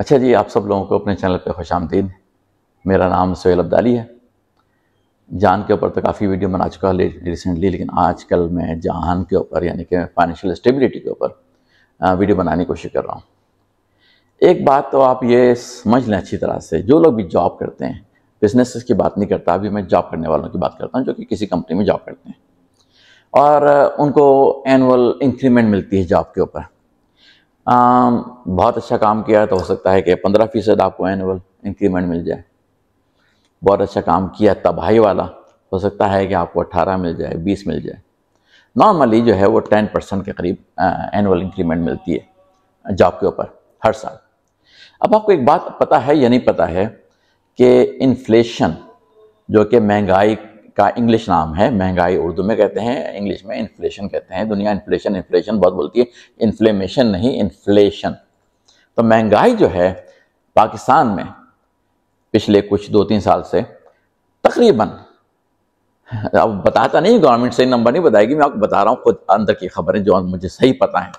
अच्छा जी आप सब लोगों को अपने चैनल पर खुश आमदीद मेरा नाम सोहेल अब्दाली है जान के ऊपर तो काफ़ी वीडियो बना चुका है रिसेंटली लेकिन आजकल मैं जहान के ऊपर यानी कि फाइनेंशियल स्टेबिलिटी के ऊपर वीडियो बनाने की कोशिश कर रहा हूँ एक बात तो आप ये समझ लें अच्छी तरह से जो लोग भी जॉब करते हैं बिजनेस की बात नहीं करता अभी मैं जॉब करने वालों की बात करता हूँ जो कि किसी कंपनी में जॉब करते हैं और उनको एनुअल इंक्रीमेंट मिलती है जॉब के ऊपर बहुत अच्छा काम किया तो हो सकता है कि पंद्रह फीसद आपको एनुअल इंक्रीमेंट मिल जाए बहुत अच्छा काम किया तबाही वाला हो सकता है कि आपको अट्ठारह मिल जाए बीस मिल जाए नॉर्मली जो है वो टेन परसेंट के करीब एनुअल इंक्रीमेंट मिलती है जॉब के ऊपर हर साल अब आपको एक बात पता है या नहीं पता है कि इन्फ्लेशन जो कि महंगाई का इंग्लिश नाम है महंगाई उर्दू में कहते हैं इंग्लिश में इन्फ्लेशन कहते हैं दुनिया इन्फ्लेशन इन्फ्लेशन बहुत बोलती है इन्फ्लेमेशन नहीं इन्फ्लेशन तो महंगाई जो है पाकिस्तान में पिछले कुछ दो तीन साल से तकरीबन अब बताता नहीं गवर्नमेंट सही नंबर नहीं बताएगी मैं आपको बता रहा हूँ खुद अंदर की खबरें जो मुझे सही पता है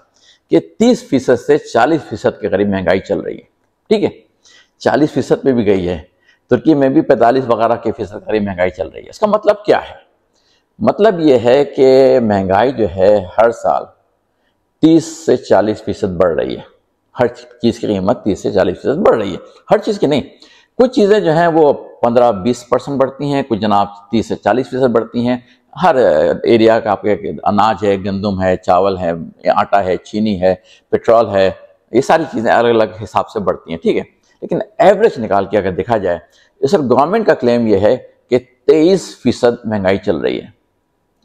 कि 30 फीसद से 40 फीसद के करीब महंगाई चल रही है ठीक है 40 फीसद पे भी गई है तुर्की में भी पैंतालीस वगैरह की फीसद करीब महंगाई चल रही है इसका मतलब क्या है मतलब ये है कि महंगाई जो है हर साल तीस से चालीस फीसद बढ़ रही है हर चीज़ की कीमत तीस से चालीस फीसद बढ़ रही है हर चीज़ की नहीं कुछ चीज़ें जो हैं वो पंद्रह बीस परसेंट बढ़ती हैं कुछ जनाब तीस से चालीस फीसद बढ़ती हैं हर एरिया का आपके अनाज है गंदम है चावल है आटा है चीनी है पेट्रोल है ये सारी चीज़ें अलग अलग हिसाब से बढ़ती हैं ठीक है लेकिन एवरेज निकाल के अगर देखा जाए तो सर गवर्नमेंट का क्लेम यह है कि तेईस फीसद महंगाई चल रही है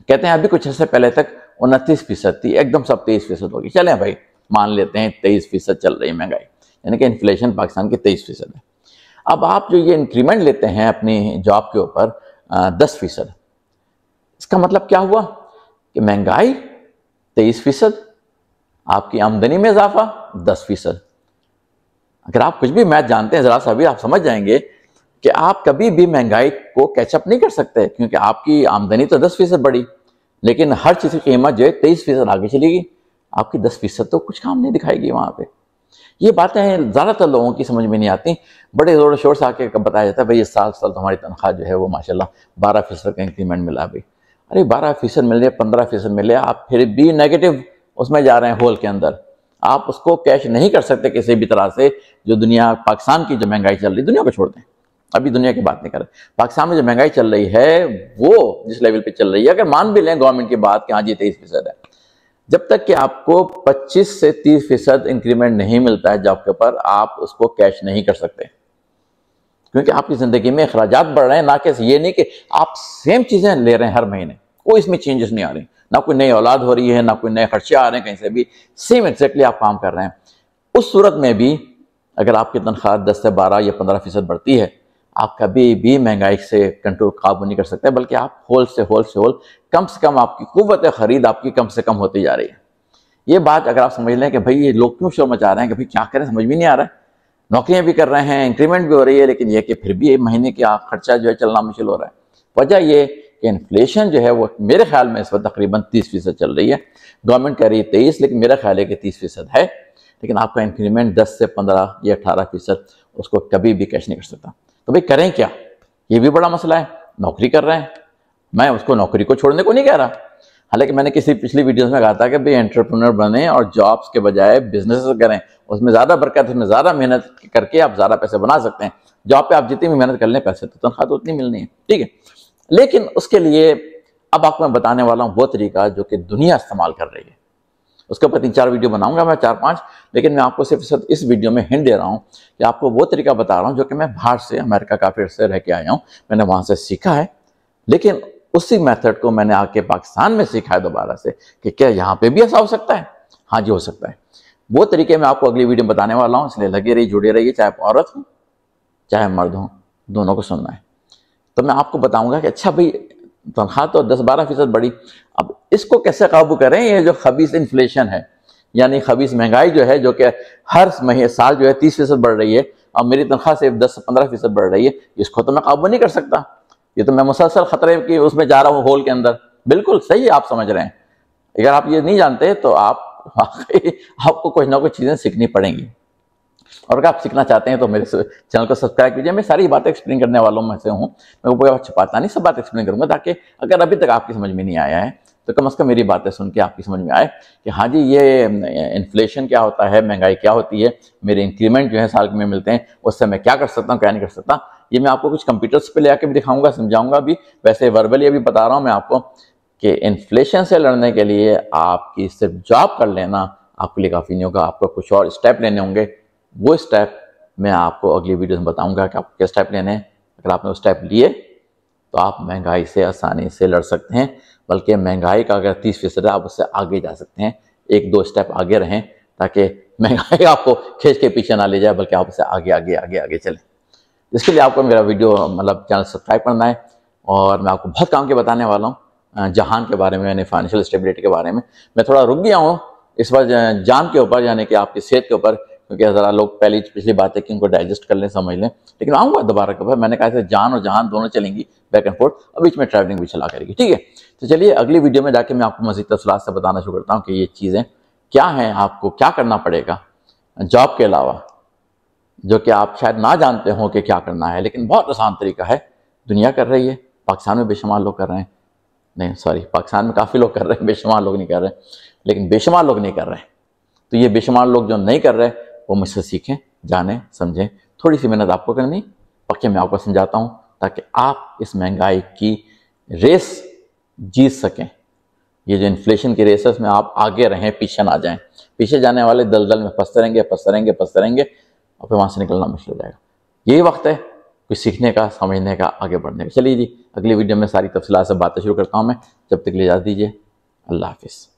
कहते हैं अभी कुछ अर्से पहले तक उनतीस फीसद थी एकदम सब तेईस फीसद होगी चलें भाई मान लेते हैं तेईस फीसद चल रही है महंगाई यानी कि इन्फ्लेशन पाकिस्तान की तेईस फीसद है अब आप जो ये इंक्रीमेंट लेते हैं अपनी जॉब के ऊपर दस फीसद इसका मतलब क्या हुआ कि महंगाई तेईस फीसद आपकी आमदनी में इजाफा दस फीसद अगर आप कुछ भी मैथ जानते हैं ज़रा सा भी आप समझ जाएंगे कि आप कभी भी महंगाई को कैचअप नहीं कर सकते क्योंकि आपकी आमदनी तो दस फीसद बढ़ी लेकिन हर चीज़ की कीमत जो है तेईस फीसद आगे चलेगी आपकी दस फीसद तो कुछ काम नहीं दिखाएगी वहाँ पर ये बातें ज़्यादातर लोगों की समझ में नहीं आती बड़े ज़ोर शोर से आके बताया जाता है भाई इस साल साल तो हमारी तनख्वाह जो है वो माशाला बारह फीसद का इंक्रीमेंट मिला भाई अरे बारह फीसद मिले पंद्रह फीसद मिले आप फिर भी नेगेटिव उसमें जा रहे हैं होल के अंदर आप उसको कैश नहीं कर सकते किसी भी तरह से जो दुनिया पाकिस्तान की जो महंगाई चल रही है दुनिया को छोड़ दें अभी दुनिया की बात नहीं कर रहे पाकिस्तान में जो महंगाई चल रही है वो जिस लेवल पे चल रही है अगर मान भी लें गवर्नमेंट की बात कि हाँ जी तेईस फीसद है जब तक कि आपको 25 से 30 फीसद इंक्रीमेंट नहीं मिलता है जॉब के ऊपर आप उसको कैश नहीं कर सकते क्योंकि आपकी ज़िंदगी में अखराज बढ़ रहे हैं ना कि ये नहीं कि आप सेम चीज़ें ले रहे हैं हर महीने कोई इसमें चेंजेस नहीं आ रही ना कोई नई औलाद हो रही है ना कोई नए खर्चे आ रहे हैं कहीं से भी सेम एग्जैक्टली आप काम कर रहे हैं उस सूरत में भी अगर आपकी तनख्वाह दस से बारह या पंद्रह फीसद बढ़ती है आप कभी भी महंगाई से कंट्रोल काबू नहीं कर सकते बल्कि आप होल से होल से होल कम से कम आपकी कुत खरीद आपकी कम से कम होती जा रही है ये बात अगर आप समझ लें कि भाई ये लोग क्यों शोर मचा रहे हैं कि भाई क्या करें समझ में नहीं आ रहा है नौकरियां भी कर रहे हैं इंक्रीमेंट भी हो रही है लेकिन यह कि फिर भी ये महीने के खर्चा जो है चलना मुश्किल हो रहा है वजह यह इन्फ्लेशन जो है वो मेरे ख्याल में इस वक्त तकरीबन तीस फीसद चल रही है गवर्नमेंट कह रही है तेईस लेकिन मेरा ख्याल है कि तीस फीसद है लेकिन आपका इंक्रीमेंट दस से पंद्रह या अठारह फीसद उसको कभी भी कैश नहीं कर सकता तो भाई करें क्या ये भी बड़ा मसला है नौकरी कर रहे हैं मैं उसको नौकरी को छोड़ने को नहीं कह रहा हालांकि मैंने किसी पिछली वीडियोस में कहा था कि भाई एंटरप्रेन्योर बने और जॉब्स के बजाय बिजनेस करें उसमें ज़्यादा बरकत है ज़्यादा मेहनत करके आप ज़्यादा पैसे बना सकते हैं जॉब पे आप जितनी भी मेहनत कर लें पैसे तो तनख्वाह तो उतनी मिलनी है ठीक है लेकिन उसके लिए अब आपको मैं बताने वाला हूँ वो तरीका जो कि दुनिया इस्तेमाल कर रही है उसके ऊपर तीन चार वीडियो बनाऊंगा मैं चार पांच लेकिन मैं आपको सिर्फ सिर्फ इस वीडियो में हिंट दे रहा हूँ कि आपको वो तरीका बता रहा हूँ जो कि मैं बाहर से अमेरिका काफ़ी से रह के आया हूँ मैंने वहां से सीखा है लेकिन उसी मेथड को मैंने आके पाकिस्तान में सीखा है दोबारा से कि क्या यहाँ पर भी ऐसा हो सकता है हाँ जी हो सकता है वो तरीके मैं आपको अगली वीडियो में बताने वाला हूँ इसलिए लगे रही जुड़े रहिए चाहे आप औरत हो चाहे मर्द हो दोनों को सुनना है तो मैं आपको बताऊंगा कि अच्छा भाई तनख्वाह तो दस बारह फीसद बढ़ी अब इसको कैसे काबू करें ये जो खबीस इन्फ्लेशन है यानी खबीस महंगाई जो है जो कि हर महीने साल जो है तीस फीसद बढ़ रही है और मेरी तनख्वाह सिर्फ दस से पंद्रह फीसद बढ़ रही है इसको तो मैं काबू नहीं कर सकता ये तो मैं मुसलसल खतरे की उसमें जा रहा हूँ होल के अंदर बिल्कुल सही आप समझ रहे हैं अगर आप ये नहीं जानते तो आप आपको कुछ ना कुछ चीज़ें सीखनी पड़ेंगी और अगर आप सीखना चाहते हैं तो मेरे चैनल को सब्सक्राइब कीजिए मैं सारी बातें एक्सप्लेन करने वालों में से हूँ मैं वो छपाता नहीं सब बात एक्सप्लेन करूँगा ताकि अगर अभी तक आपकी समझ में नहीं आया है तो कम अज़ कम मेरी बातें सुन के आपकी समझ में आए कि हाँ जी ये इन्फ्लेशन क्या होता है महंगाई क्या होती है मेरे इंक्रीमेंट जो है साल में मिलते हैं उससे मैं क्या कर सकता हूँ क्या नहीं कर सकता ये मैं आपको कुछ कंप्यूटर्स पे ले आके भी दिखाऊंगा समझाऊंगा भी वैसे वर्बली अभी बता रहा हूँ मैं आपको कि इन्फ्लेशन से लड़ने के लिए आपकी सिर्फ जॉब कर लेना आपके लिए काफ़ी नहीं होगा आपको कुछ और स्टेप लेने होंगे वो स्टेप मैं आपको अगली वीडियो में बताऊंगा कि आपको क्या स्टेप लेने हैं अगर आपने वो स्टेप लिए तो आप महंगाई से आसानी से लड़ सकते हैं बल्कि महंगाई का अगर तीस फीसद आप उससे आगे जा सकते हैं एक दो स्टेप आगे रहें ताकि महंगाई आपको खींच के पीछे ना ले जाए बल्कि आप उससे आगे आगे आगे आगे चलें इसके लिए आपको मेरा वीडियो मतलब चैनल सब्सक्राइब करना है और मैं आपको बहुत काम के बताने वाला हूँ जहान के बारे में यानी फाइनेंशियल स्टेबिलिटी के बारे में मैं थोड़ा रुक गया हूँ इस बार जान के ऊपर यानी कि आपकी सेहत के ऊपर क्योंकि ज़रा लोग पहली पिछली बात है कि उनको डाइजेस्ट कर लें समझ लें लेकिन आऊँगा दोबारा कभी मैंने कहा था जान और जहान दोनों चलेंगी बैक एंड फोर्थ और बीच में ट्रैवलिंग भी चला करेगी ठीक है तो चलिए अगली वीडियो में जाके मैं आपको मजीद तफसलात से बताना शुरू करता हूँ कि ये चीज़ें क्या हैं आपको क्या करना पड़ेगा जॉब के अलावा जो कि आप शायद ना जानते हों कि क्या करना है लेकिन बहुत आसान तरीका है दुनिया कर रही है पाकिस्तान में बेशुमार लोग कर रहे हैं नहीं सॉरी पाकिस्तान में काफ़ी लोग कर रहे हैं बेशुमार लोग नहीं कर रहे लेकिन बेशुमार लोग नहीं कर रहे तो ये बेशुमार लोग जो नहीं कर रहे वो मुझसे सीखें जानें समझें थोड़ी सी मेहनत आपको करनी पक्के मैं आपको समझाता हूँ ताकि आप इस महंगाई की रेस जीत सकें ये जो इन्फ्लेशन की रेस है आप आगे रहें पीछे ना जाएं पीछे जाने वाले दलदल में फंसते रहेंगे फंसते रहेंगे फंसते रहेंगे और फिर वहाँ से निकलना मुश्किल हो जाएगा यही वक्त है कुछ सीखने का समझने का आगे बढ़ने का चलिए जी अगली वीडियो में सारी तफसीत से बातें शुरू करता हूँ मैं जब तक ले जा दीजिए अल्लाह हाफिज़